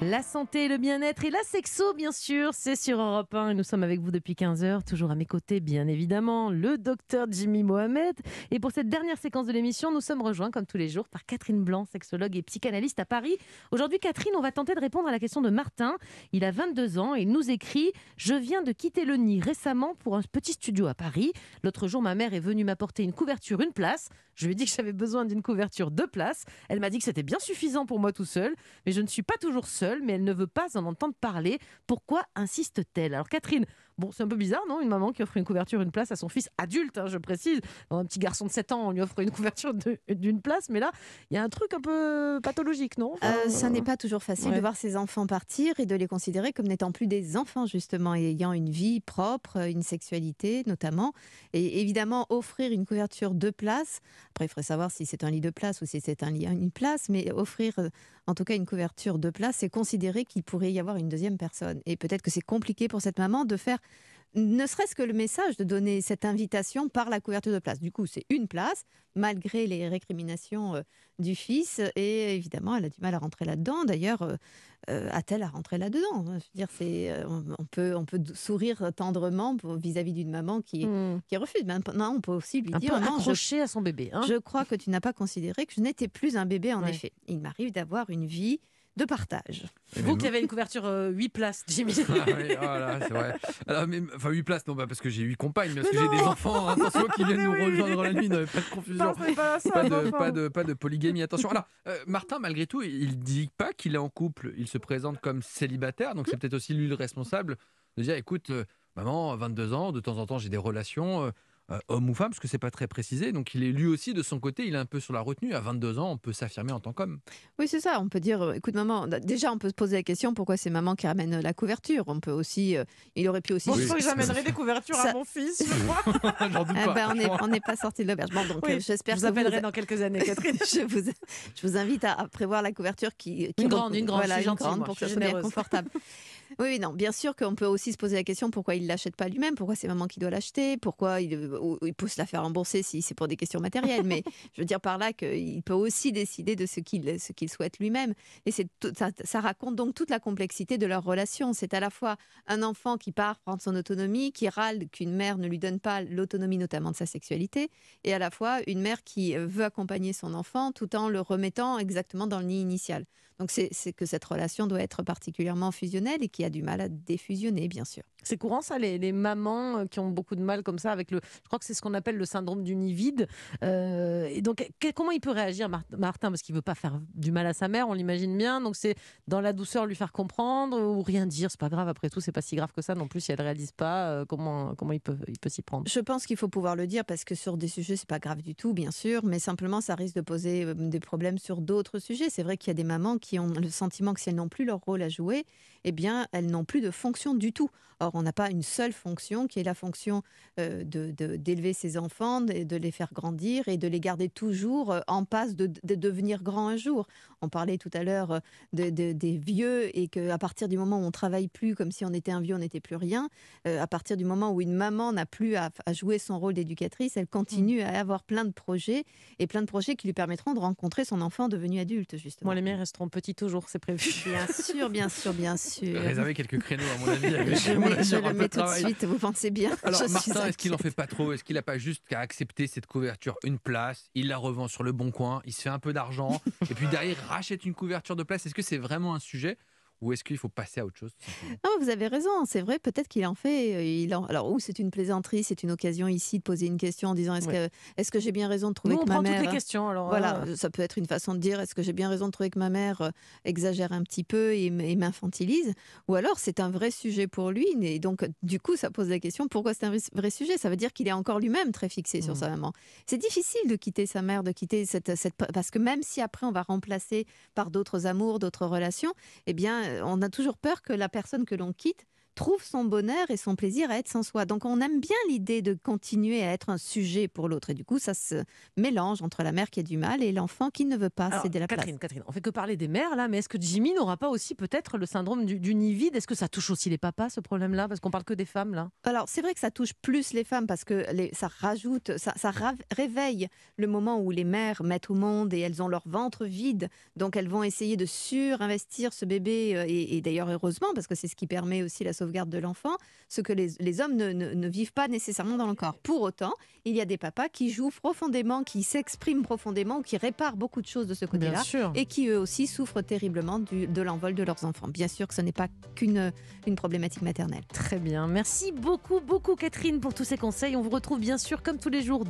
La santé, le bien-être et la sexo, bien sûr, c'est sur Europe 1 nous sommes avec vous depuis 15h, toujours à mes côtés, bien évidemment, le docteur Jimmy Mohamed. Et pour cette dernière séquence de l'émission, nous sommes rejoints, comme tous les jours, par Catherine Blanc, sexologue et psychanalyste à Paris. Aujourd'hui, Catherine, on va tenter de répondre à la question de Martin. Il a 22 ans et il nous écrit « Je viens de quitter le nid récemment pour un petit studio à Paris. L'autre jour, ma mère est venue m'apporter une couverture, une place. Je lui ai dit que j'avais besoin d'une couverture, deux places. Elle m'a dit que c'était bien suffisant pour moi tout seul, mais je ne suis pas toujours seule mais elle ne veut pas en entendre parler. Pourquoi insiste-t-elle Alors Catherine Bon, c'est un peu bizarre, non Une maman qui offre une couverture, une place à son fils adulte, hein, je précise. Un petit garçon de 7 ans, on lui offre une couverture d'une place, mais là, il y a un truc un peu pathologique, non euh, Ça euh, n'est pas toujours facile de voir ses enfants partir et de les considérer comme n'étant plus des enfants, justement, et ayant une vie propre, euh, une sexualité notamment. Et évidemment, offrir une couverture de place, après, il faudrait savoir si c'est un lit de place ou si c'est un lit à une place, mais offrir en tout cas une couverture de place, c'est considérer qu'il pourrait y avoir une deuxième personne. Et peut-être que c'est compliqué pour cette maman de faire ne serait-ce que le message de donner cette invitation par la couverture de place. Du coup, c'est une place, malgré les récriminations euh, du fils. Et évidemment, elle a du mal à rentrer là-dedans. D'ailleurs, euh, euh, a-t-elle à rentrer là-dedans dire, c'est, on, peut, on peut sourire tendrement vis-à-vis d'une maman qui, hmm. refuse. Maintenant, on peut aussi lui dire... Oh accroché à son bébé. Hein. je crois que tu n'as pas considéré que je n'étais plus un bébé, en effet. Il m'arrive d'avoir une vie de partage. vous Vous qui avez une couverture 8 euh, places, Jimmy. Ah oh enfin, 8 places, non, bah, parce que j'ai 8 compagnes, parce que j'ai des enfants, attention, qui viennent nous rejoindre la nuit, pas de confusion. pas, de, polygamie, attention. Alors, euh, Martin, malgré tout, il dit pas qu'il est en couple, il se présente comme célibataire, donc c'est peut-être aussi lui le responsable de dire écoute, euh, maman, 22 ans, de temps en temps j'ai des relations, euh, homme ou femme, parce que c'est pas très précisé. Donc il est lui aussi de son côté, il est un peu sur la retenue. À 22 ans, on peut s'affirmer en tant qu'homme. Oui, c'est ça. On peut dire, euh, écoute maman, déjà on peut se poser la question pourquoi c'est maman qui ramène euh, la couverture. On peut aussi, il aurait pu aussi. Bon, je crois que j'amènerai des couvertures à mon fils. Je crois. Eh ben, on n'est pas sorti de l'auberge. donc j'espère. Je vous appellerai dans quelques années, Catherine. je, vous, invite à prévoir la couverture qui, une grande, une grande, voilà, une pour que ça soit confortable. Oui, non, bien sûr qu'on peut aussi se poser la question pourquoi il l'achète pas lui-même, pourquoi c'est maman qui doit l'acheter, pourquoi il, il peut se la faire rembourser si c'est pour des questions matérielles, mais je veux dire par là qu'il peut aussi décider de ce qu'il souhaite lui-même. Et ça, ça, raconte donc toute la complexité de leur relation. C'est à la fois un enfant qui part prendre son autonomie, qui râle qu'une mère ne lui donne pas l'autonomie, notamment de sa sexualité, et à la fois une mère qui veut accompagner son enfant tout en le remettant exactement dans le nid initial. Donc c'est que cette relation doit être particulièrement fusionnelle et qui a du mal à défusionner, bien sûr. C'est courant ça, les, mamans euh, qui ont beaucoup de mal comme ça avec le. Je crois que c'est ce qu'on appelle le syndrome du nid vide. Euh, et donc, comment il peut réagir, Martin Parce qu'il veut pas faire du mal à sa mère, on l'imagine bien. Donc, c'est dans la douceur lui faire comprendre ou rien dire. C'est pas grave, après tout, c'est pas si grave que ça non plus si elle réalise pas euh, comment, comment il peut s'y il peut prendre. Je pense qu'il faut pouvoir le dire parce que sur des sujets, c'est pas grave du tout, bien sûr, mais simplement, ça risque de poser euh, des problèmes sur d'autres sujets. C'est vrai qu'il y a des mamans qui ont le sentiment que si elles n'ont plus leur rôle à jouer, eh bien, elles n'ont plus de fonction du tout. Or, on n'a pas une seule fonction qui est la fonction de d'élever ses enfants, de, de, les faire grandir et de les garder toujours euh, en passe de, devenir grands un jour. On parlait tout à l'heure euh, des vieux et qu'à partir du moment où on travaille plus, comme si on était un vieux, on n'était plus rien, euh, à partir du moment où une maman n'a plus à, jouer son rôle d'éducatrice, elle mmh. continue à avoir plein de projets et plein de projets qui lui permettront de rencontrer son enfant devenu adulte, justement. Moi, les miens resteront petits toujours, c'est prévu. Bien sûr, bien sûr, bien sûr. avez quelques créneaux, à mon avis. je, le mets tout de suite, vous pensez bien. Alors, Martin, est-ce qu'il n'en fait pas trop est-ce qu'il n'a pas juste qu'à accepter cette couverture une place Il la revend sur le bon coin, il se fait un peu d'argent, et puis derrière, il rachète une couverture de place. Est-ce que c'est vraiment un sujet ou est-ce qu'il faut passer à autre chose Non, vous avez raison. Hein, c'est vrai, peut-être qu'il en fait. Euh, il en... Alors, ou c'est une plaisanterie, c'est une occasion ici de poser une question en disant est-ce que, est que j'ai bien raison de trouver Nous, que on prend Toutes les questions, alors. Hein. Voilà, euh, ça peut être une façon de dire est-ce que j'ai bien raison de trouver que ma mère euh, exagère un petit peu et m'infantilise Ou alors c'est un vrai sujet pour lui. Et donc, du coup, ça pose la question pourquoi c'est un vrai sujet Ça veut dire qu'il est encore lui-même très fixé sur mmh. sa maman. C'est difficile de quitter sa mère, de quitter cette, cette. Parce que même si après on va remplacer par d'autres amours, d'autres relations, eh bien, on a toujours peur que la personne que l'on quitte trouve son bonheur et son plaisir à être sans soi. Donc on aime bien l'idée de continuer à être un sujet pour l'autre. Et du coup, ça se mélange entre la mère qui a du mal et l'enfant qui ne veut pas céder la Catherine, place. Catherine, on fait que parler des mères là, mais est-ce que Jimmy n'aura pas aussi peut-être le syndrome du, nid vide Est-ce que ça touche aussi les papas ce problème-là Parce qu'on parle que des femmes là. Alors c'est vrai que ça touche plus les femmes parce que les, ça rajoute, ça, réveille le moment où les mères mettent au monde et elles ont leur ventre vide. Donc elles vont essayer de surinvestir ce bébé euh, et, et d'ailleurs heureusement parce que c'est ce qui permet aussi la sauvegarde sauvegarde de l'enfant, ce que les, hommes ne, vivent pas nécessairement dans le corps. Pour autant, il y a des papas qui jouent profondément, qui s'expriment profondément, qui réparent beaucoup de choses de ce côté-là, et qui eux aussi souffrent terriblement de l'envol de leurs enfants. Bien sûr que ce n'est pas qu'une problématique maternelle. Très bien, merci beaucoup, beaucoup Catherine pour tous ces conseils. On vous retrouve bien sûr comme tous les jours.